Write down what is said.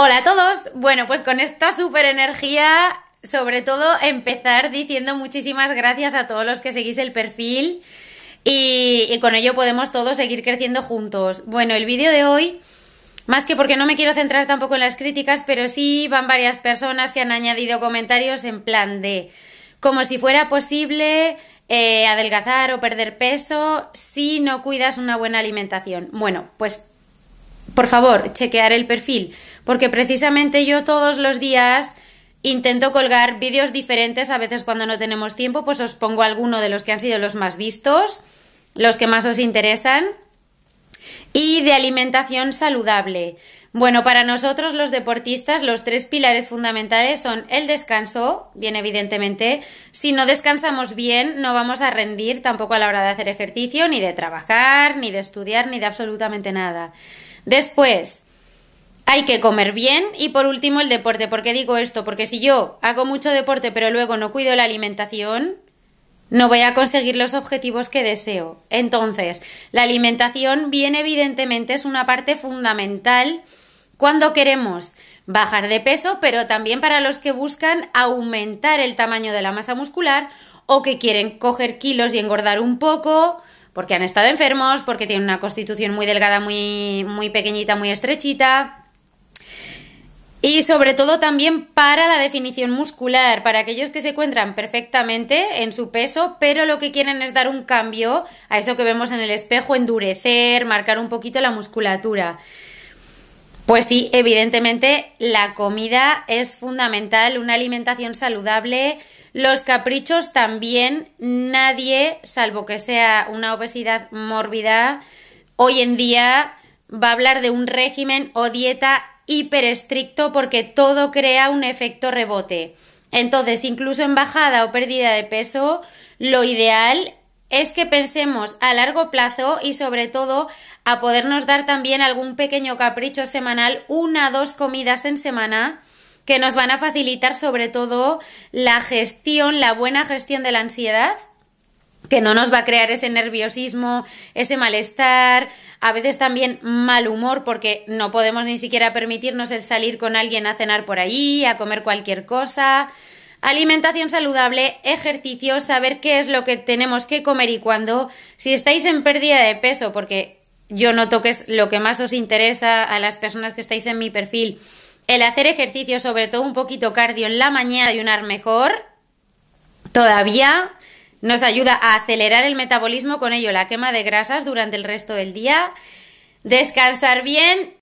Hola a todos. Bueno, pues con esta super energía, sobre todo empezar diciendo muchísimas gracias a todos los que seguís el perfil y, con ello podemos todos seguir creciendo juntos. Bueno, el vídeo de hoy, más que porque no me quiero centrar tampoco en las críticas, pero sí van varias personas que han añadido comentarios en plan de como si fuera posible eh, adelgazar o perder peso si no cuidas una buena alimentación. Bueno, pues por favor, chequear el perfil, porque precisamente yo todos los días intento colgar vídeos diferentes, a veces cuando no tenemos tiempo, pues os pongo alguno de los que han sido los más vistos, los que más os interesan, y de alimentación saludable. Bueno, para nosotros los deportistas los tres pilares fundamentales son el descanso, bien evidentemente, si no descansamos bien no vamos a rendir tampoco a la hora de hacer ejercicio, ni de trabajar, ni de estudiar, ni de absolutamente nada. Después, hay que comer bien y por último el deporte. ¿Por qué digo esto? Porque si yo hago mucho deporte pero luego no cuido la alimentación, no voy a conseguir los objetivos que deseo. Entonces, la alimentación bien evidentemente es una parte fundamental cuando queremos bajar de peso, pero también para los que buscan aumentar el tamaño de la masa muscular o que quieren coger kilos y engordar un poco porque han estado enfermos, porque tienen una constitución muy delgada, muy, muy pequeñita, muy estrechita. Y sobre todo también para la definición muscular, para aquellos que se encuentran perfectamente en su peso, pero lo que quieren es dar un cambio a eso que vemos en el espejo, endurecer, marcar un poquito la musculatura. Pues sí, evidentemente la comida es fundamental, una alimentación saludable, los caprichos también, nadie, salvo que sea una obesidad mórbida, hoy en día va a hablar de un régimen o dieta hiperestricto porque todo crea un efecto rebote. Entonces, incluso en bajada o pérdida de peso, lo ideal es que pensemos a largo plazo y sobre todo a podernos dar también algún pequeño capricho semanal, una, o dos comidas en semana que nos van a facilitar sobre todo la gestión, la buena gestión de la ansiedad que no nos va a crear ese nerviosismo, ese malestar, a veces también mal humor, porque no podemos ni siquiera permitirnos el salir con alguien a cenar por ahí, a comer cualquier cosa. Alimentación saludable, ejercicio, saber qué es lo que tenemos que comer y cuándo. Si estáis en pérdida de peso, porque yo noto que es lo que más os interesa a las personas que estáis en mi perfil, el hacer ejercicio, sobre todo un poquito cardio en la mañana, ayunar mejor, todavía nos ayuda a acelerar el metabolismo, con ello la quema de grasas durante el resto del día, descansar bien